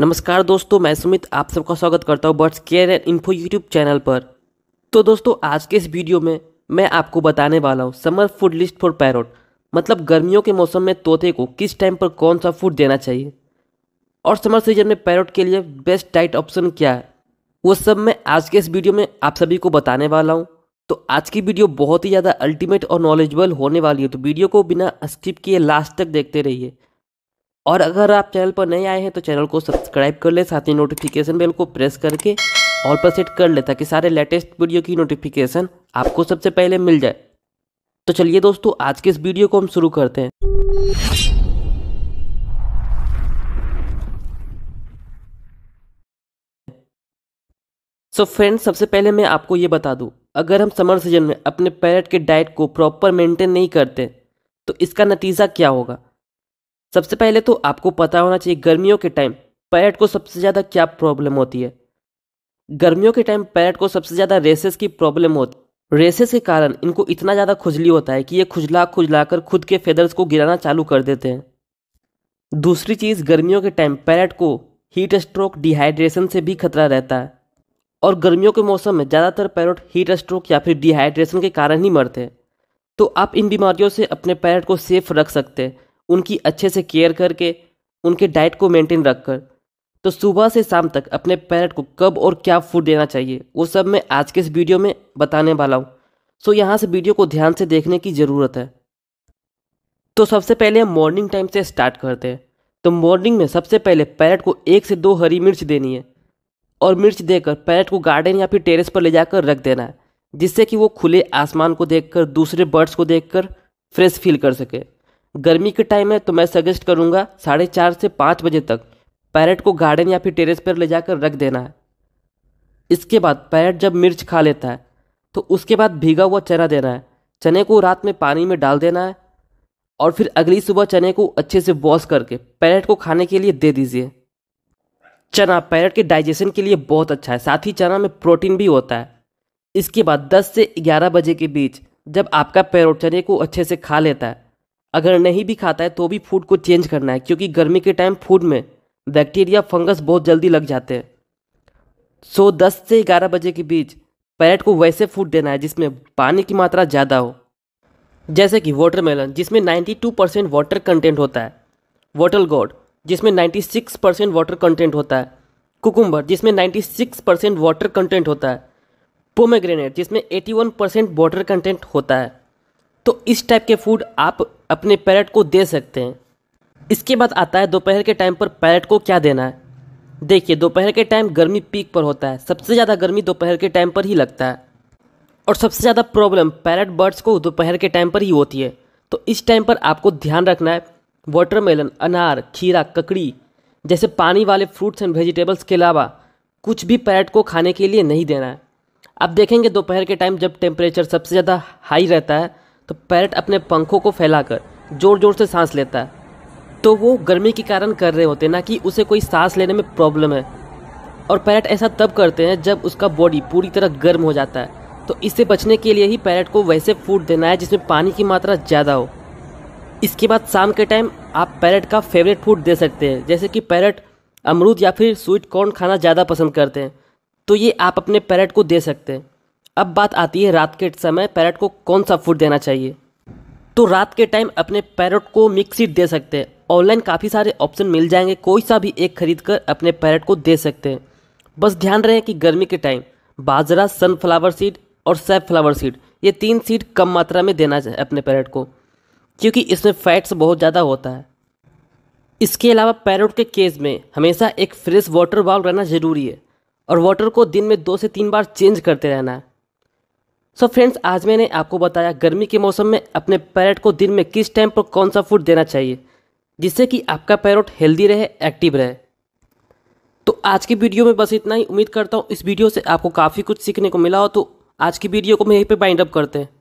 नमस्कार दोस्तों मैं सुमित आप सबका स्वागत करता हूँ birds care and info YouTube channel पर तो दोस्तों आज के इस वीडियो में मैं आपको बताने वाला हूँ summer food list for parrot मतलब गर्मियों के मौसम में तोते को किस टाइम पर कौन सा फूड देना चाहिए और समर सीजन में पैरोट के लिए बेस्ट डाइट ऑप्शन क्या है वो सब मैं आज के इस वीडियो में आप सभी को बताने वाला हूँ तो आज की वीडियो बहुत ही ज़्यादा अल्टीमेट और नॉलेजेबल होने वाली है तो वीडियो को बिना स्किप किए लास्ट तक देखते रहिए और अगर आप चैनल पर नए आए हैं तो चैनल को सब्सक्राइब कर ले साथ ही नोटिफिकेशन बेल को प्रेस करके ऑल पर सेट कर ले ताकि सारे लेटेस्ट वीडियो की नोटिफिकेशन आपको सबसे पहले मिल जाए तो चलिए दोस्तों आज के इस वीडियो को हम शुरू करते हैं सो so फ्रेंड्स सबसे पहले मैं आपको ये बता दूं अगर हम समर सीजन में अपने पैरेट के डाइट को प्रॉपर मेंटेन नहीं करते तो इसका नतीजा क्या होगा सबसे पहले तो आपको पता होना चाहिए गर्मियों के टाइम पैरेट को सबसे ज़्यादा क्या प्रॉब्लम होती है गर्मियों के टाइम पैरेट को सबसे ज़्यादा रेसेस की प्रॉब्लम होती रेसेस के कारण इनको इतना ज़्यादा खुजली होता है कि ये खुजला खुजला कर खुद के फेदर्स को गिराना चालू कर देते हैं दूसरी चीज़ गर्मियों के टाइम पैरेट को हीट स्ट्रोक डिहाइड्रेशन से भी खतरा रहता है और गर्मियों के मौसम में ज़्यादातर पैरेट हीट स्ट्रोक या फिर डिहाइड्रेशन के कारण ही मरते हैं तो आप इन बीमारियों से अपने पैरेट को सेफ रख सकते हैं उनकी अच्छे से केयर करके उनके डाइट को मेंटेन रख कर तो सुबह से शाम तक अपने पैरट को कब और क्या फूड देना चाहिए वो सब मैं आज के इस वीडियो में बताने वाला हूँ सो यहाँ से वीडियो को ध्यान से देखने की ज़रूरत है तो सबसे पहले हम मॉर्निंग टाइम से स्टार्ट करते हैं तो मॉर्निंग में सबसे पहले पैरट को एक से दो हरी मिर्च देनी है और मिर्च देकर पैरट को गार्डन या फिर टेरेस पर ले जाकर रख देना है जिससे कि वो खुले आसमान को देखकर दूसरे बर्ड्स को देखकर फ्रेश फील कर सके गर्मी के टाइम है तो मैं सजेस्ट करूँगा साढ़े चार से पाँच बजे तक पैरेट को गार्डन या फिर टेरेस पर ले जाकर रख देना है इसके बाद पैरेट जब मिर्च खा लेता है तो उसके बाद भीगा हुआ चना देना है चने को रात में पानी में डाल देना है और फिर अगली सुबह चने को अच्छे से वॉश करके पैरेट को खाने के लिए दे दीजिए चना पैरेट के डाइजेशन के लिए बहुत अच्छा है साथ ही चना में प्रोटीन भी होता है इसके बाद 10 से 11 बजे के बीच जब आपका पैरोट चने को अच्छे से खा लेता है अगर नहीं भी खाता है तो भी फूड को चेंज करना है क्योंकि गर्मी के टाइम फूड में बैक्टीरिया फंगस बहुत जल्दी लग जाते हैं सो दस से ग्यारह बजे के बीच पैरेट को वैसे फूड देना है जिसमें पानी की मात्रा ज़्यादा हो जैसे कि वाटरमेलन जिसमें 92 परसेंट वाटर कंटेंट होता है वाटर गोड जिसमें 96 परसेंट वाटर कंटेंट होता है कुकुम्बर जिसमें 96 परसेंट वाटर कंटेंट होता है पोमेग्रेनेट जिसमें 81 परसेंट वाटर कंटेंट होता है तो इस टाइप के फूड आप अपने पैरेट को दे सकते हैं इसके बाद आता है दोपहर के टाइम पर पैरेट को क्या देना है देखिए दोपहर के टाइम गर्मी पीक पर होता है सबसे ज़्यादा गर्मी दोपहर के टाइम पर ही लगता है और सबसे ज़्यादा प्रॉब्लम पैरेट बर्ड्स को दोपहर के टाइम पर ही होती है तो इस टाइम पर आपको ध्यान रखना है वाटरमेलन अनार खीरा ककड़ी जैसे पानी वाले फ्रूट्स एंड वेजिटेबल्स के अलावा कुछ भी पैरेट को खाने के लिए नहीं देना है आप देखेंगे दोपहर के टाइम जब टेम्परेचर सबसे ज़्यादा हाई रहता है तो पैरट अपने पंखों को फैलाकर ज़ोर ज़ोर से सांस लेता है तो वो गर्मी के कारण कर रहे होते हैं ना कि उसे कोई सांस लेने में प्रॉब्लम है और पैरट ऐसा तब करते हैं जब उसका बॉडी पूरी तरह गर्म हो जाता है तो इससे बचने के लिए ही पैरट को वैसे फूड देना है जिसमें पानी की मात्रा ज़्यादा हो इसके बाद शाम के टाइम आप पैरट का फेवरेट फूड दे सकते हैं जैसे कि पैरट अमरूद या फिर स्वीट कॉर्न खाना ज़्यादा पसंद करते हैं तो ये आप अपने पैरट को दे सकते हैं अब बात आती है रात के समय पैरट को कौन सा फूड देना चाहिए तो रात के टाइम अपने पैरट को मिक्सीड दे सकते हैं ऑनलाइन काफ़ी सारे ऑप्शन मिल जाएंगे कोई सा भी एक खरीद कर अपने पैरट को दे सकते हैं बस ध्यान रहे कि गर्मी के टाइम बाजरा सनफ्लावर सीड और सैफ फ्लावर सीड ये तीन सीड कम मात्रा में देना चाहिए अपने पैरट को क्योंकि इसमें फैट्स बहुत ज़्यादा होता है इसके अलावा पैरट के केस में हमेशा एक फ्रेश वाटर बाउल रहना ज़रूरी है और वाटर को दिन में दो से तीन बार चेंज करते रहना है सो so फ्रेंड्स आज मैंने आपको बताया गर्मी के मौसम में अपने पैरट को दिन में किस टाइम पर कौन सा फूड देना चाहिए जिससे कि आपका पैरट हेल्दी रहे एक्टिव रहे तो आज की वीडियो में बस इतना ही उम्मीद करता हूँ इस वीडियो से आपको काफ़ी कुछ सीखने को मिला हो तो आज की वीडियो को मैं यहीं पर बाइंड अप करते हैं